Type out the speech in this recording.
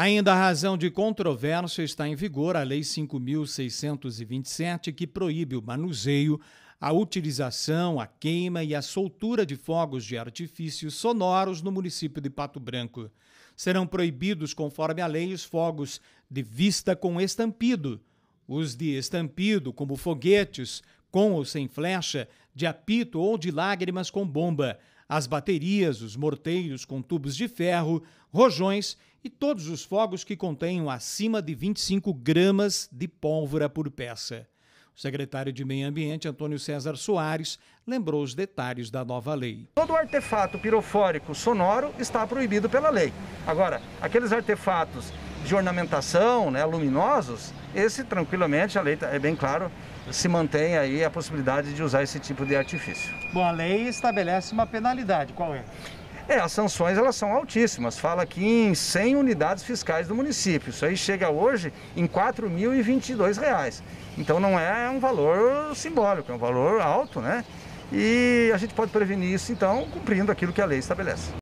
Ainda a razão de controvérsia está em vigor a Lei 5.627, que proíbe o manuseio, a utilização, a queima e a soltura de fogos de artifícios sonoros no município de Pato Branco. Serão proibidos, conforme a lei, os fogos de vista com estampido, os de estampido, como foguetes, com ou sem flecha, de apito ou de lágrimas com bomba, as baterias, os morteiros com tubos de ferro, rojões e todos os fogos que contenham acima de 25 gramas de pólvora por peça. O secretário de Meio Ambiente, Antônio César Soares, lembrou os detalhes da nova lei. Todo artefato pirofórico sonoro está proibido pela lei. Agora, aqueles artefatos de ornamentação, né, luminosos, esse tranquilamente, a lei tá, é bem claro, se mantém aí a possibilidade de usar esse tipo de artifício. Bom, a lei estabelece uma penalidade, qual é? É, as sanções elas são altíssimas, fala aqui em 100 unidades fiscais do município, isso aí chega hoje em R$ reais. Então não é um valor simbólico, é um valor alto, né? E a gente pode prevenir isso, então, cumprindo aquilo que a lei estabelece.